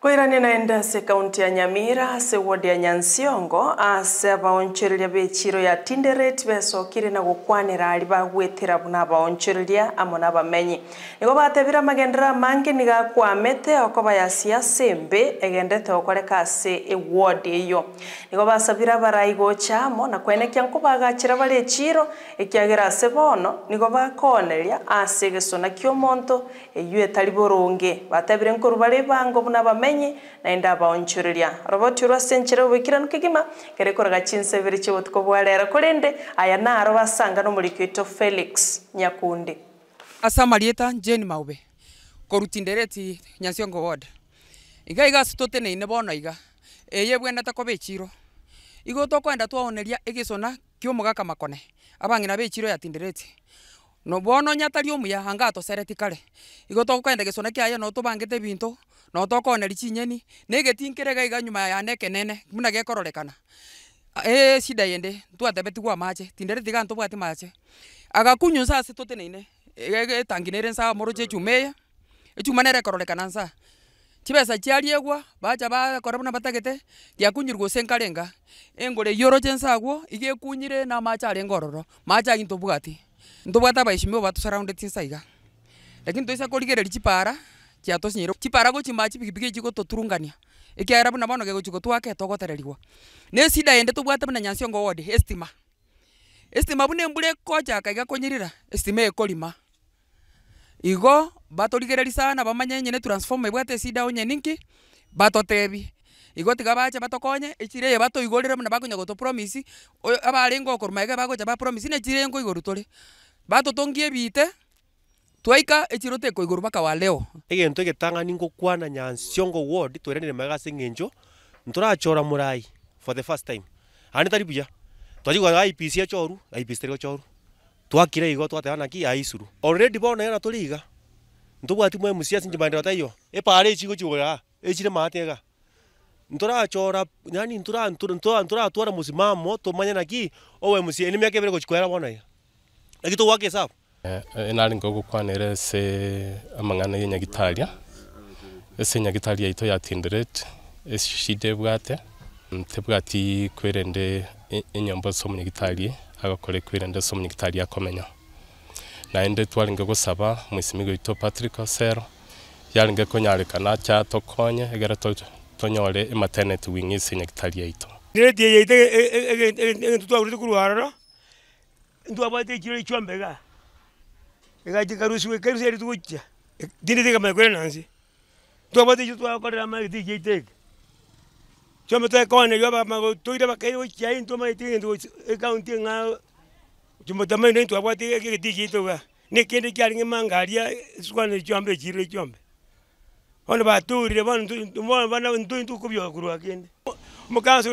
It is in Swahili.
kwirania naenda ase kaunti ya nyamira ase wodi ya nyansiongo ase abaonchereria bechiro ya tinderet besokire na gukwanera ari bagwetera buna abaonchereria amo na bamenyi nigo batebire amagendera amange nigakwamete okoba yasi ase embe egendete okoreka ase ewodi eyo nigo basabire abarai gocha amo na kwenekia nkobagachera bare echiro ekiagera ase bono nigo bakoneria ase egesona kia omonto eywo etari boronge batebire nkoru bare ebango buna abamenyi menyi naenda baonchururia roboti urwa senchere ubikirano kigima kerekoraga chinsebere chibutuko bwalera kurinde aya na naro basanga n'umurikito Felix Nyakundi marieta jeni Maube koruti ndereti Nyasiongo ward iga iga ne ine bona iga eye bwenda ta takobechiro igo to kwenda to oneria igisona kiomugaka makone abang'ina bechiro ya tindereti no bono nyatari omuya anga atosereti kare igo kwenda gisona kya ya no to bangete binto na utokoneri ci nyeni ne gä ga iganyuma ya neke nene må na gekororekana ä cinda yende twatebe kwa mache tindere rä tiga ntå bwati mache agakunyu ncacä tå tä nä inä tangi nä rä nca må rå cä cumä ä cumanä rekororekana nca cibesa ciariegwa bacha bakorabona batagete ya rgo ciakunyirwo senkarenga engole yoro ige kunyire na machare ngororo machagi ntobwati ntobwata baishimio batu surrounded insaiga lakini toisa korigereri cipara cia tå ciä rå cipara gå cimba cipikipiki ici gå tå turungania ä kä arabu na bonoge gå cigå twake togotererigwo nä cinda ä ndä tå bwate mena nyanciongo wode estima estima bune nä mbura ä koja kaiga estima ä kå igo batå rigä rä ri sana bamanye nyene transforma ibwate cinda å nye ninki batå tebi igo tiga bache batokonye echire ye bato igorire muna bakunya goto promise abari ngo kormaige bagocha ba promise ne chire ngo igorutore bato tongie bite twaika echirute ko iguru wa leo egento egetang'ani ngokwana nyansiongo ward tweranire maega ase eng'encho ntorachora murai for the first time ani tari buya twachigwaga IPC achoru IPC tari gochoru twakira igo twateba aisuru already bona yana tori iga ntobwati mwe musiasi njimandira bataiyo epare echigo chigora echire maatega ntorachora yani ntora ntora ntora twara musimamo tumanya naki owe musie ni miaka ibere gochikwera bona ya lakini wake sabu nari ngo gukwanira se amangana nyagitalia ese nyagitalia ito yatinderete eshide bwate tebwati kwerende inyombo somunyagitaria agakore kwerende somunyagitaria akomenya naende twaringa gusaba muisimigo ito Patrick Osero yaringa konyarekana cha tokonye egera to tonyore maternity wing ise nyagitalia ito ndiretie e egentutwaurite kurwarora ndwabate ekiro echombega ikati karusiwe karusi yari tukucha dini tika nansi twabate chu twakorera mari iteke chome twekone bakaire ucha into mai tiki nga chumo tamai ndu itoga ne kende kyari nge chombe chire chombe ono baturire bono bono bana ndu ndu kubyo kurwa kende mukanso